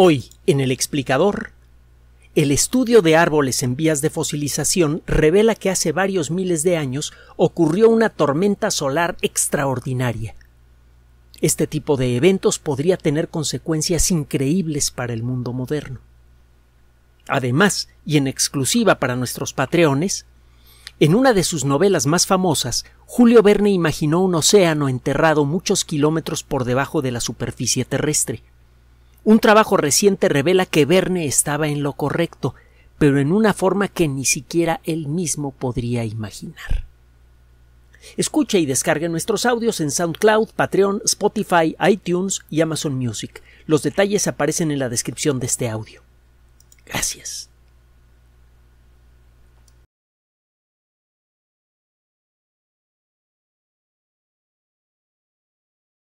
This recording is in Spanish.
Hoy, en el explicador, el estudio de árboles en vías de fosilización revela que hace varios miles de años ocurrió una tormenta solar extraordinaria. Este tipo de eventos podría tener consecuencias increíbles para el mundo moderno. Además, y en exclusiva para nuestros patreones, en una de sus novelas más famosas, Julio Verne imaginó un océano enterrado muchos kilómetros por debajo de la superficie terrestre. Un trabajo reciente revela que Verne estaba en lo correcto, pero en una forma que ni siquiera él mismo podría imaginar. Escuche y descargue nuestros audios en SoundCloud, Patreon, Spotify, iTunes y Amazon Music. Los detalles aparecen en la descripción de este audio. Gracias.